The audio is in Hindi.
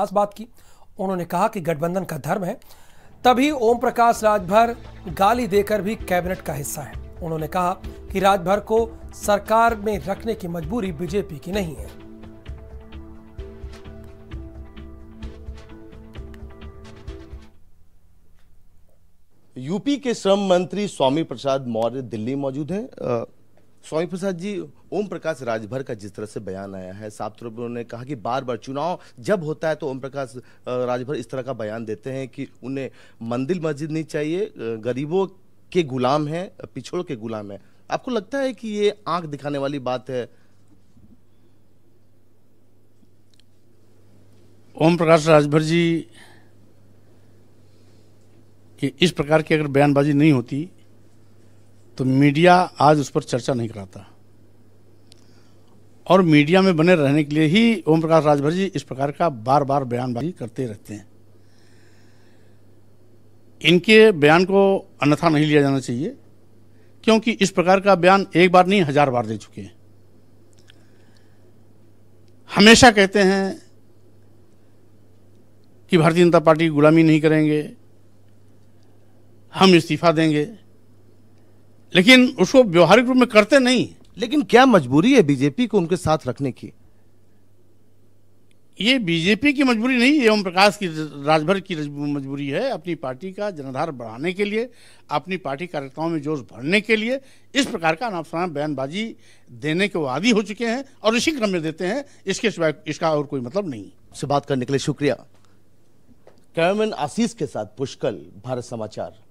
खास बात की उन्होंने कहा कि गठबंधन का धर्म है तभी ओम प्रकाश राजभर गाली देकर भी कैबिनेट का हिस्सा है उन्होंने कहा कि राजभर को सरकार में रखने की मजबूरी बीजेपी की नहीं है यूपी के श्रम मंत्री स्वामी प्रसाद मौर्य दिल्ली मौजूद हैं स्वामी प्रसाद जी ओम प्रकाश राजभर का जिस तरह से बयान आया है साफ तौर पर उन्होंने कहा कि बार बार चुनाव जब होता है तो ओम प्रकाश राजभर इस तरह का बयान देते हैं कि उन्हें मंदिर मस्जिद नहीं चाहिए गरीबों के गुलाम हैं पिछड़ों के गुलाम हैं आपको लगता है कि ये आंख दिखाने वाली बात है ओम प्रकाश राजभर जी कि इस प्रकार की अगर बयानबाजी नहीं होती तो मीडिया आज उस पर चर्चा नहीं कराता और मीडिया में बने रहने के लिए ही ओम प्रकाश राजभर जी इस प्रकार का बार बार बयानबाजी करते रहते हैं इनके बयान को अन्यथा नहीं लिया जाना चाहिए क्योंकि इस प्रकार का बयान एक बार नहीं हजार बार दे चुके हैं हमेशा कहते हैं कि भारतीय जनता पार्टी गुलामी नहीं करेंगे हम इस्तीफा देंगे लेकिन उसको व्यवहारिक रूप में करते नहीं लेकिन क्या मजबूरी है बीजेपी को उनके साथ रखने की ये बीजेपी की मजबूरी नहीं ओम प्रकाश की राजभर की मजबूरी है अपनी पार्टी का जनाधार बढ़ाने के लिए अपनी पार्टी कार्यकर्ताओं में जोश भरने के लिए इस प्रकार का अनापसना बयानबाजी देने के वादी हो चुके हैं और इसी क्रम में देते हैं इसके सिवाय इसका और कोई मतलब नहीं से बात करने के लिए शुक्रिया कैमरामैन आशीष के साथ पुष्कल भारत समाचार